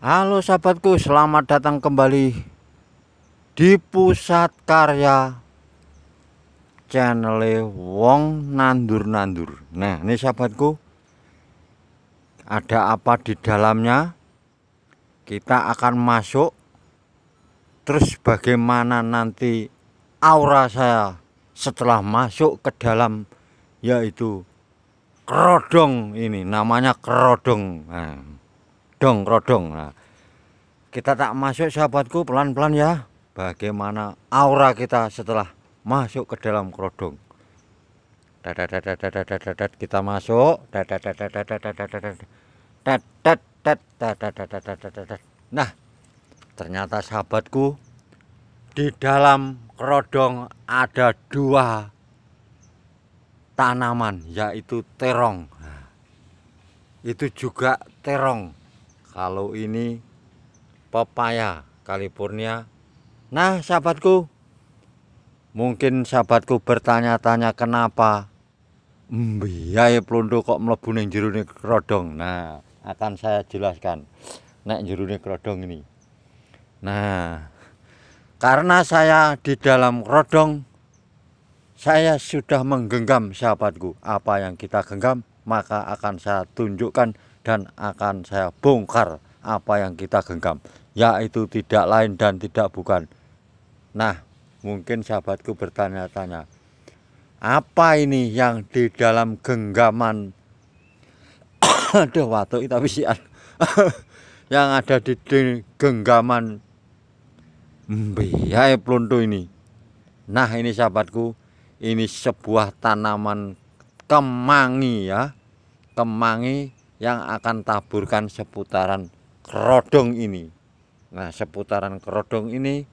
Halo sahabatku, selamat datang kembali di pusat karya channel Wong Nandur Nandur. Nah, ini sahabatku, ada apa di dalamnya? Kita akan masuk, terus bagaimana nanti aura saya setelah masuk ke dalam, yaitu kerodong ini, namanya kerodong. Nah rodong rodong nah, kita tak masuk sahabatku pelan-pelan ya bagaimana aura kita setelah masuk ke dalam kerodong kita masuk nah ternyata sahabatku di dalam kerodong ada dua tanaman yaitu terong itu juga terong kalau ini pepaya California nah sahabatku mungkin sahabatku bertanya-tanya kenapa biaya pelunduk kok mlebu ning jerone kerodong nah akan saya jelaskan nek jerone kerodong ini nah karena saya di dalam kerodong saya sudah menggenggam sahabatku apa yang kita genggam maka akan saya tunjukkan dan akan saya bongkar apa yang kita genggam yaitu tidak lain dan tidak bukan nah mungkin sahabatku bertanya-tanya apa ini yang di dalam genggaman aduh waktu kita bisian yang ada di, genggaman biaya pluntu ini nah ini sahabatku ini sebuah tanaman kemangi ya kemangi yang akan taburkan seputaran kerodong ini. Nah, seputaran kerodong ini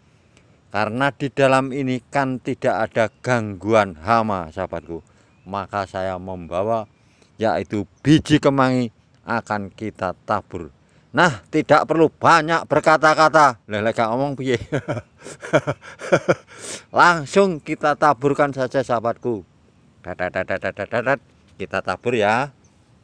karena di dalam ini kan tidak ada gangguan hama, sahabatku. Maka saya membawa yaitu biji kemangi akan kita tabur. Nah, tidak perlu banyak berkata-kata. Lelek omong, piye. Langsung kita taburkan saja sahabatku. Dadat, Kita tabur ya.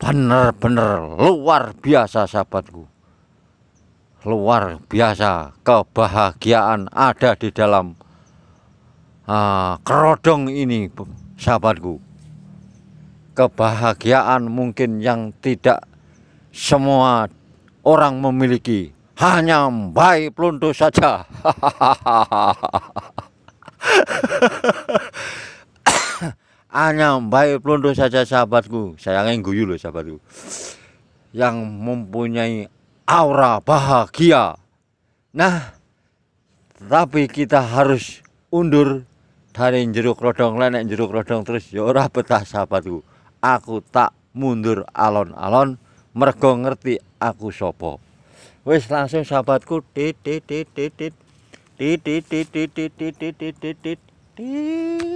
bener-bener luar biasa sahabatku luar biasa kebahagiaan ada di dalam uh, kerodong ini sahabatku kebahagiaan mungkin yang tidak semua orang memiliki hanya baik Pluntu saja Hahaha. Hanya baik plondo saja sahabatku sayangnya guyu loh sahabatku yang mempunyai aura bahagia nah tapi kita harus undur dari jeruk rodong lenek jeruk rodong terus ya ora betah sahabatku aku tak mundur alon-alon mergo ngerti aku sopo wis langsung sahabatku titit titit titit titit titit titit titit titit tit tit